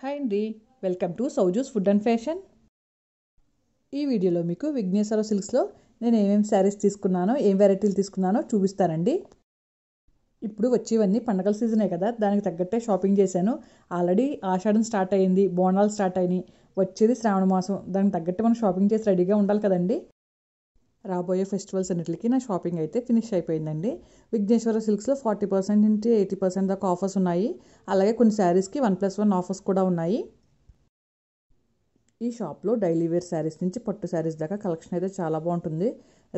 hi అండి welcome to సౌజూస్ food and fashion ఈ వీడియోలో మీకు విఘ్నేశ్వర సిల్క్స్లో నేను ఏమేమి శారీస్ తీసుకున్నానో ఏం వెరైటీలు తీసుకున్నానో చూపిస్తానండి ఇప్పుడు వచ్చేవన్నీ పండగల సీజనే కదా దానికి తగ్గట్టే షాపింగ్ చేశాను ఆల్రెడీ ఆషాఢం స్టార్ట్ అయ్యింది బోనాలు స్టార్ట్ అయినాయి వచ్చేది శ్రావణ మాసం దానికి తగ్గట్టు మనం షాపింగ్ చేసి రెడీగా ఉండాలి కదండి రాబోయే ఫెస్టివల్స్ అన్నిటికీ నా షాపింగ్ అయితే ఫినిష్ అయిపోయిందండి విఘ్నేశ్వర సిల్క్స్లో ఫార్టీ పర్సెంట్ నుంచి ఎయిటీ పర్సెంట్ దాకా ఆఫర్స్ ఉన్నాయి అలాగే కొన్ని శారీస్కి వన్ ప్లస్ వన్ ఆఫర్స్ కూడా ఉన్నాయి ఈ షాప్లో డైలీ వేర్ శారీస్ నుంచి పట్టు శారీస్ దాకా కలెక్షన్ అయితే చాలా బాగుంటుంది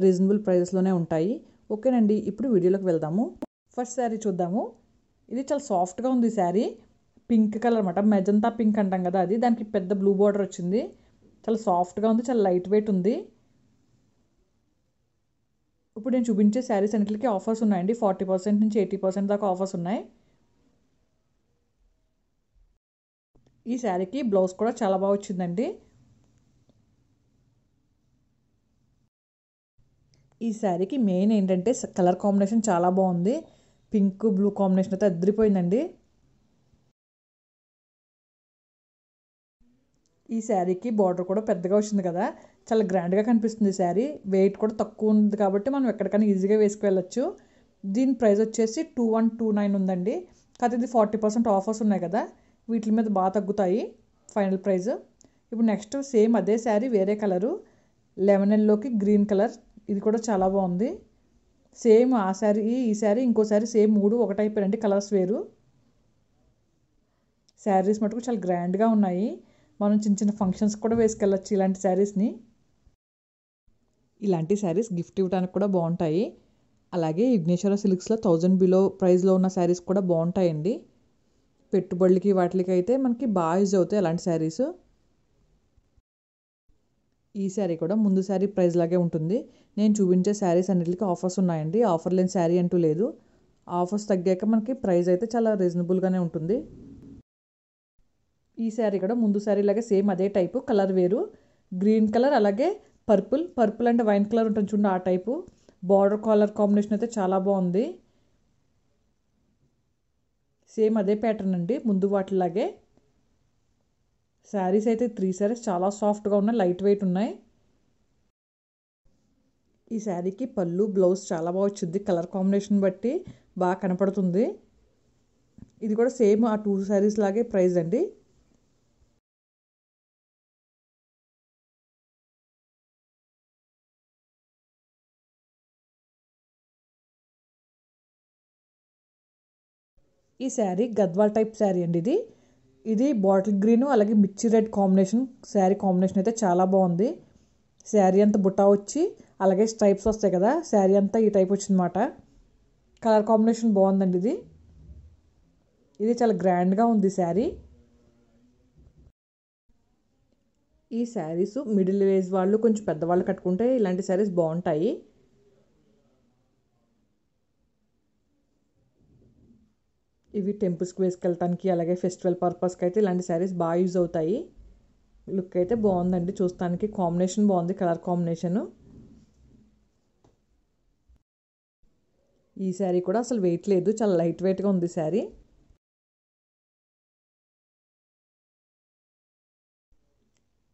రీజనబుల్ ప్రైజెస్లోనే ఉంటాయి ఓకేనండి ఇప్పుడు వీడియోలోకి వెళ్దాము ఫస్ట్ శారీ చూద్దాము ఇది చాలా సాఫ్ట్గా ఉంది శారీ పింక్ కలర్ అనమాట మెజంతా పింక్ అంటాం కదా అది దానికి పెద్ద బ్లూ బార్డర్ వచ్చింది చాలా సాఫ్ట్గా ఉంది చాలా లైట్ వెయిట్ ఉంది ఇప్పుడు నేను చూపించే శారీస్ అన్నింటికి ఆఫర్స్ ఉన్నాయండి ఫార్టీ పర్సెంట్ నుంచి ఎయిటీ పర్సెంట్ దాకా ఆఫర్స్ ఉన్నాయి ఈ శారీకి బ్లౌజ్ కూడా చాలా బాగా వచ్చిందండి ఈ శారీకి మెయిన్ ఏంటంటే కలర్ కాంబినేషన్ చాలా బాగుంది పింక్ బ్లూ కాంబినేషన్ అయితే అద్దరిపోయిందండి ఈ శారీకి బార్డర్ కూడా పెద్దగా వచ్చింది కదా చాలా గ్రాండ్గా కనిపిస్తుంది శారీ వెయిట్ కూడా తక్కువ ఉంది కాబట్టి మనం ఎక్కడికైనా ఈజీగా వెళ్ళచ్చు దీని ప్రైస్ వచ్చేసి టూ వన్ టూ నైన్ ఉందండి కాకపోతే ఇది ఫార్టీ పర్సెంట్ ఆఫర్స్ ఉన్నాయి కదా వీటి మీద బాగా తగ్గుతాయి ఫైనల్ ప్రైస్ ఇప్పుడు నెక్స్ట్ సేమ్ అదే శారీ వేరే కలరు లెమన్ ఎల్లోకి గ్రీన్ కలర్ ఇది కూడా చాలా బాగుంది సేమ్ ఆ శారీ ఈ శారీ ఇంకో శారీ సేమ్ మూడు ఒకటైపోయారండి కలర్స్ వేరు శారీస్ మటుకు చాలా గ్రాండ్గా ఉన్నాయి మనం చిన్న చిన్న ఫంక్షన్స్ కూడా వేసుకెళ్ళచ్చు ఇలాంటి శారీస్ని ఇలాంటి శారీస్ గిఫ్ట్ ఇవ్వడానికి కూడా బాగుంటాయి అలాగే విఘ్నేశ్వర సిల్క్స్లో థౌజండ్ బిలో ప్రైస్లో ఉన్న శారీస్ కూడా బాగుంటాయండి పెట్టుబడులకి వాటికి అయితే మనకి బాగా యూజ్ అవుతాయి అలాంటి శారీస్ ఈ శారీ కూడా ముందు శారీ ప్రైస్ లాగే ఉంటుంది నేను చూపించే శారీస్ అన్నిటికీ ఆఫర్స్ ఉన్నాయండి ఆఫర్ లేని శారీ అంటూ లేదు ఆఫర్స్ తగ్గాక మనకి ప్రైస్ అయితే చాలా రీజనబుల్గానే ఉంటుంది ఈ శారీ కూడా ముందు శారీ లాగా సేమ్ అదే టైపు కలర్ వేరు గ్రీన్ కలర్ అలాగే పర్పుల్ పర్పుల్ అంటే వైన్ కలర్ ఉంటుంది చూడండి ఆ టైపు బార్డర్ కాలర్ కాంబినేషన్ అయితే చాలా బాగుంది సేమ్ అదే ప్యాటర్న్ అండి ముందు వాటిలాగే శారీస్ అయితే త్రీ శారీస్ చాలా సాఫ్ట్గా ఉన్నాయి లైట్ వెయిట్ ఉన్నాయి ఈ శారీకి పళ్ళు బ్లౌజ్ చాలా బాగా వచ్చింది కలర్ కాంబినేషన్ బట్టి బాగా కనపడుతుంది ఇది కూడా సేమ్ ఆ టూ శారీస్ లాగే ప్రైస్ అండి ఈ శారీ గద్వాల్ టైప్ శారీ అండి ఇది ఇది బాటిల్ గ్రీన్ అలాగే మిర్చి రెడ్ కాంబినేషన్ శారీ కాంబినేషన్ అయితే చాలా బాగుంది శారీ అంతా బుట్ట వచ్చి అలాగే స్ట్రైప్స్ వస్తాయి కదా శారీ అంతా ఈ టైప్ వచ్చిందన్నమాట కలర్ కాంబినేషన్ బాగుందండి ఇది ఇది చాలా గ్రాండ్గా ఉంది శారీ ఈ శారీస్ మిడిల్ ఏజ్ వాళ్ళు కొంచెం పెద్దవాళ్ళు కట్టుకుంటే ఇలాంటి శారీస్ బాగుంటాయి ఇవి టెంపుల్స్కి వేసుకెళ్ళటానికి అలాగే ఫెస్టివల్ పర్పస్కి అయితే ఇలాంటి శారీస్ బాగా యూజ్ అవుతాయి లుక్ అయితే బాగుందండి చూస్తానికి కాంబినేషన్ బాగుంది కలర్ కాంబినేషను ఈ శారీ కూడా అసలు వెయిట్ లేదు చాలా లైట్ వెయిట్గా ఉంది శారీ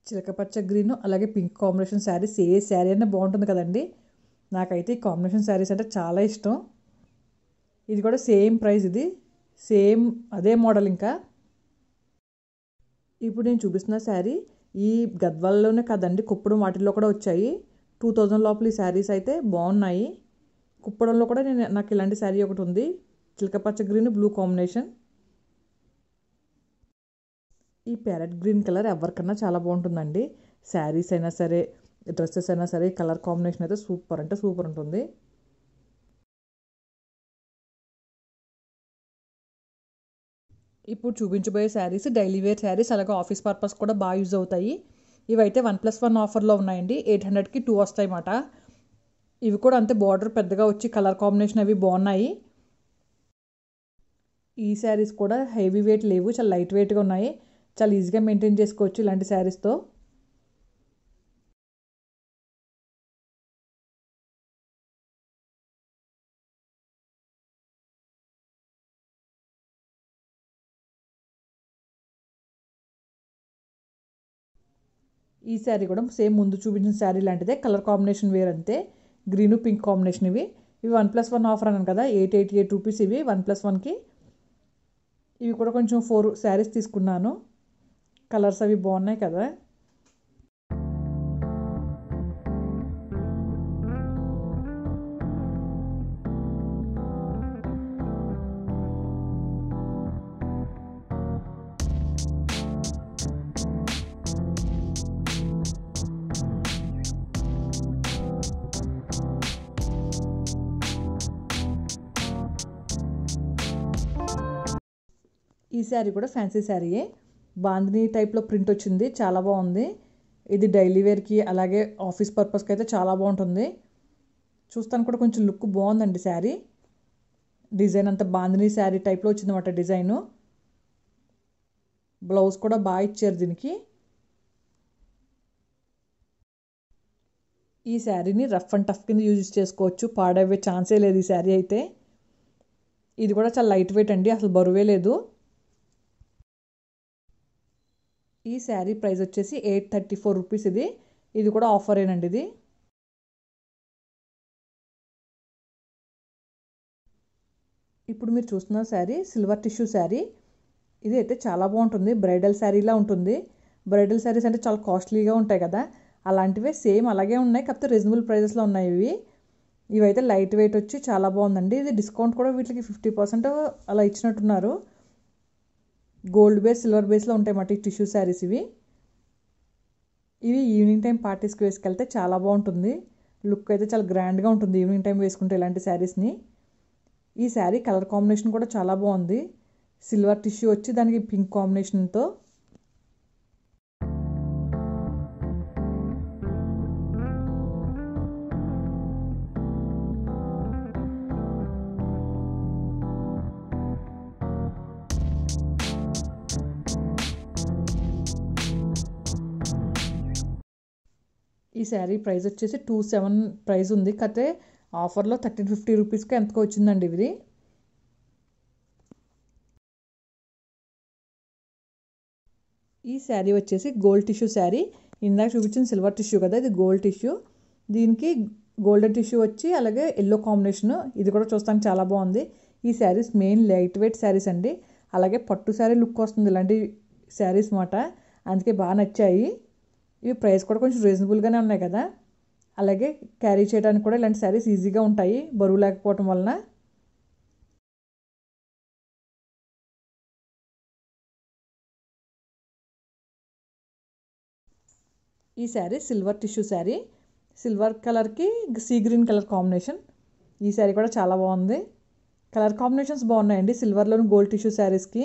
చిలకపచ్చ గ్రీన్ అలాగే పింక్ కాంబినేషన్ శారీస్ ఏ శారీ అయినా బాగుంటుంది కదండి నాకైతే ఈ కాంబినేషన్ శారీస్ అంటే చాలా ఇష్టం ఇది కూడా సేమ్ ప్రైస్ ఇది సేమ్ అదే మోడల్ ఇంకా ఇప్పుడు నేను చూపిస్తున్న శారీ ఈ గద్వాలలోనే కదండి కుప్పడం వాటిల్లో కూడా వచ్చాయి టూ థౌజండ్ లోపల ఈ శారీస్ అయితే బాగున్నాయి కుప్పడంలో కూడా నేను నాకు ఇలాంటి శారీ ఒకటి ఉంది చిలకపచ్చ గ్రీన్ బ్లూ కాంబినేషన్ ఈ ప్యారెట్ గ్రీన్ కలర్ ఎవరికన్నా చాలా బాగుంటుందండి శారీస్ అయినా సరే డ్రెస్సెస్ అయినా సరే కలర్ కాంబినేషన్ అయితే సూపర్ అంటే సూపర్ ఉంటుంది ఇప్పుడు చూపించబోయే శారీస్ డైలీ వేర్ శారీస్ అలాగే ఆఫీస్ పర్పస్ కూడా బాగా యూజ్ అవుతాయి ఇవైతే వన్ ప్లస్ వన్ ఆఫర్లో ఉన్నాయండి ఎయిట్ హండ్రెడ్కి టూ వస్తాయి అన్నమాట ఇవి కూడా అంతే బార్డర్ పెద్దగా వచ్చి కలర్ కాంబినేషన్ అవి బాగున్నాయి ఈ శారీస్ కూడా హెవీ వెయిట్ లేవు చాలా లైట్ వెయిట్గా ఉన్నాయి చాలా ఈజీగా మెయింటైన్ చేసుకోవచ్చు ఇలాంటి శారీస్తో ఈ శారీ కూడా సేమ్ ముందు చూపించిన శారీ లాంటిదే కలర్ కాంబినేషన్ వేర్ అంతే పింక్ కాంబినేషన్ ఇవి ఇవి వన్ ప్లస్ వన్ ఆఫర్ అన్నాను కదా ఎయిట్ ఎయిట్ ఎయిట్ రూపీస్ ఇవి వన్ ప్లస్ వన్కి ఇవి కూడా కొంచెం ఫోర్ శారీస్ తీసుకున్నాను కలర్స్ అవి బాగున్నాయి కదా ఈ శారీ కూడా ఫ్యాన్సీ శారీయే బాందిని టైప్లో ప్రింట్ వచ్చింది చాలా బాగుంది ఇది డైలీ వేర్కి అలాగే ఆఫీస్ పర్పస్కి అయితే చాలా బాగుంటుంది చూస్తాను కూడా కొంచెం లుక్ బాగుందండి శారీ డిజైన్ అంతా బాందిని శారీ టైప్లో వచ్చిందన్నమాట డిజైను బ్లౌజ్ కూడా బాగా ఇచ్చారు దీనికి ఈ శారీని రఫ్ అండ్ టఫ్ కింద యూజ్ చేసుకోవచ్చు పాడవే ఛాన్సే లేదు ఈ శారీ అయితే ఇది కూడా చాలా లైట్ వెయిట్ అండి అసలు బరువే లేదు ఈ శారీ ప్రైస్ వచ్చేసి ఎయిట్ థర్టీ ఫోర్ రూపీస్ ఇది ఇది కూడా ఆఫరేనండి ఇది ఇప్పుడు మీరు చూస్తున్న శారీ సిల్వర్ టిష్యూ శారీ ఇది అయితే చాలా బాగుంటుంది బ్రైడల్ శారీలా ఉంటుంది బ్రైడల్ శారీస్ అంటే చాలా కాస్ట్లీగా ఉంటాయి కదా అలాంటివే సేమ్ అలాగే ఉన్నాయి కాకపోతే రీజనబుల్ ప్రైజెస్లో ఉన్నాయి ఇవి ఇవైతే లైట్ వెయిట్ వచ్చి చాలా బాగుందండి ఇది డిస్కౌంట్ కూడా వీటికి ఫిఫ్టీ పర్సెంట్ అలా ఇచ్చినట్టున్నారు గోల్డ్ బేస్ సిల్వర్ బేస్లో ఉంటాయి మాట ఈ టిష్యూ శారీస్ ఇవి ఇవి ఈవినింగ్ టైం పార్టీస్కి వేసుకెళ్తే చాలా బాగుంటుంది లుక్ అయితే చాలా గ్రాండ్గా ఉంటుంది ఈవినింగ్ టైం వేసుకుంటే ఇలాంటి శారీస్ని ఈ శారీ కలర్ కాంబినేషన్ కూడా చాలా బాగుంది సిల్వర్ టిష్యూ వచ్చి దానికి పింక్ కాంబినేషన్తో ఈ శారీ ప్రైస్ వచ్చేసి టూ సెవెన్ ప్రైస్ ఉంది కాకపోతే ఆఫర్లో థర్టీన్ ఫిఫ్టీ రూపీస్కి ఎంతకో వచ్చిందండి ఇది ఈ శారీ వచ్చేసి గోల్డ్ టిష్యూ శారీ ఇందాక చూపించిన సిల్వర్ టిష్యూ కదా ఇది గోల్డ్ టిష్యూ దీనికి గోల్డెన్ టిష్యూ వచ్చి అలాగే ఎల్లో కాంబినేషన్ ఇది కూడా చూస్తానికి చాలా బాగుంది ఈ saris main light weight saris అండి అలాగే పట్టు శారీ లుక్ వస్తుంది ఇలాంటి శారీస్ మాట అందుకే బాగా నచ్చాయి ఇవి ప్రైస్ కూడా కొంచెం రీజనబుల్గానే ఉన్నాయి కదా అలాగే క్యారీ చేయడానికి కూడా ఇలాంటి శారీస్ ఈజీగా ఉంటాయి బరువు లేకపోవటం వలన ఈ sari silver tissue sari silver కలర్కి సీ గ్రీన్ కలర్ కాంబినేషన్ ఈ శారీ కూడా చాలా బాగుంది కలర్ కాంబినేషన్స్ బాగున్నాయండి సిల్వర్లోని గోల్డ్ టిష్యూ శారీస్కి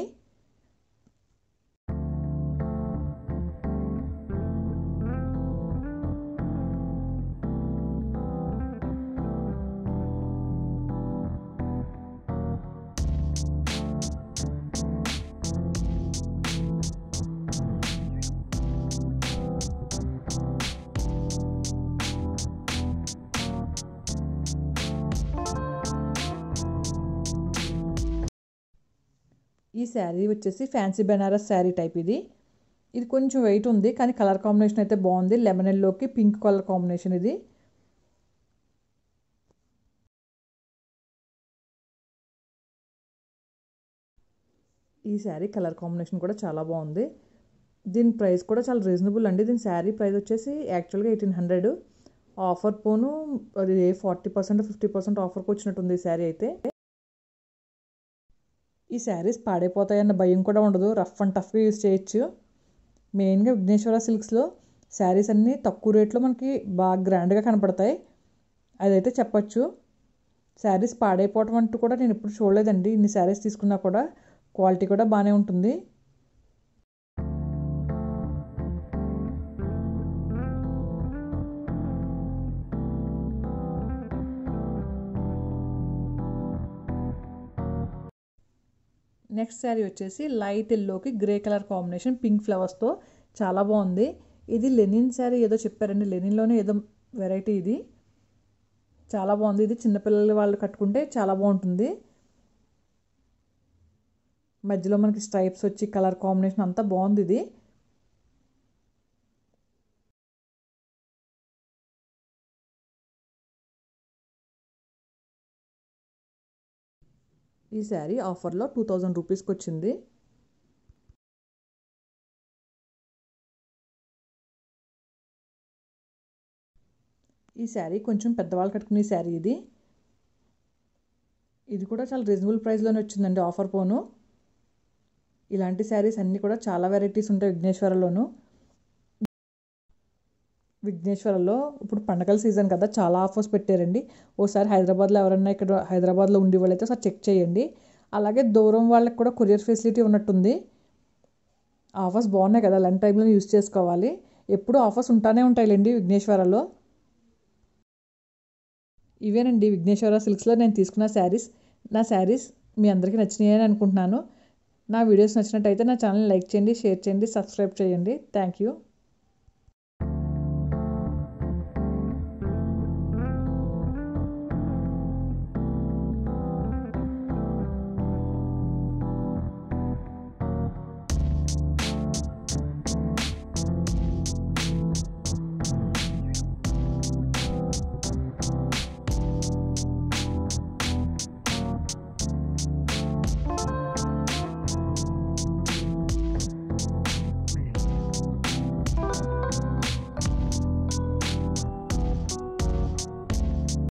ఈ శారీ వచ్చేసి ఫ్యాన్సీ బెనారస్ శారీ టైప్ ఇది ఇది కొంచెం వెయిట్ ఉంది కానీ కలర్ కాంబినేషన్ అయితే బాగుంది లెమన్ ఎల్లోకి పింక్ కలర్ కాంబినేషన్ ఇది ఈ శారీ కలర్ కాంబినేషన్ కూడా చాలా బాగుంది దీని ప్రైస్ కూడా చాలా రీజనబుల్ అండి దీని శారీ ప్రైస్ వచ్చేసి యాక్చువల్గా ఎయిటీన్ హండ్రెడ్ ఆఫర్ పోను అది ఫార్టీ పర్సెంట్ ఫిఫ్టీ పర్సెంట్ ఆఫర్కి వచ్చినట్టుంది ఈ శారీ అయితే ఈ శారీస్ పాడైపోతాయన్న భయం కూడా ఉండదు రఫ్ అండ్ టఫ్గా యూజ్ చేయొచ్చు మెయిన్గా విఘ్నేశ్వర సిల్క్స్లో శారీస్ అన్నీ తక్కువ రేట్లో మనకి బాగా గ్రాండ్గా కనపడతాయి అదైతే చెప్పచ్చు శారీస్ పాడైపోవటం అంటూ కూడా నేను ఎప్పుడు చూడలేదండి ఇన్ని శారీస్ తీసుకున్నా కూడా క్వాలిటీ కూడా బాగానే ఉంటుంది నెక్స్ట్ శారీ వచ్చేసి లైట్ ఎల్లోకి గ్రే కలర్ కాంబినేషన్ పింక్ ఫ్లవర్స్తో చాలా బాగుంది ఇది లెనిన్ శారీ ఏదో చెప్పారండి లెనిన్లోనే ఏదో వెరైటీ ఇది చాలా బాగుంది ఇది చిన్నపిల్లల వాళ్ళు కట్టుకుంటే చాలా బాగుంటుంది మధ్యలో మనకి స్ట్రైప్స్ వచ్చి కలర్ కాంబినేషన్ అంతా బాగుంది ఇది ఈ శారీ ఆఫర్లో టూ థౌజండ్ రూపీస్కి వచ్చింది ఈ శారీ కొంచెం పెద్దవాళ్ళు కట్టుకునే శారీ ఇది ఇది కూడా చాలా రీజనబుల్ ప్రైస్లోనే వచ్చిందండి ఆఫర్ పోను ఇలాంటి శారీస్ అన్నీ కూడా చాలా వెరైటీస్ ఉంటాయి విఘ్నేశ్వరలోను విఘ్నేశ్వరంలో ఇప్పుడు పండగల సీజన్ కదా చాలా ఆఫర్స్ పెట్టారండి ఓసారి హైదరాబాద్లో ఎవరన్నా ఇక్కడ హైదరాబాద్లో ఉండే వాళ్ళైతే ఒకసారి చెక్ చేయండి అలాగే దూరం వాళ్ళకి కూడా కొరియర్ ఫెసిలిటీ ఉన్నట్టుంది ఆఫర్స్ బాగున్నాయి కదా లంచ్ టైంలో యూస్ చేసుకోవాలి ఎప్పుడు ఆఫర్స్ ఉంటానే ఉంటాయిలేండి విఘ్నేశ్వరలో ఇవేనండి విఘ్నేశ్వర సిల్క్స్లో నేను తీసుకున్న శారీస్ నా శారీస్ మీ అందరికీ నచ్చినాయని అనుకుంటున్నాను నా వీడియోస్ నచ్చినట్టయితే నా ఛానల్ని లైక్ చేయండి షేర్ చేయండి సబ్స్క్రైబ్ చేయండి థ్యాంక్ యూ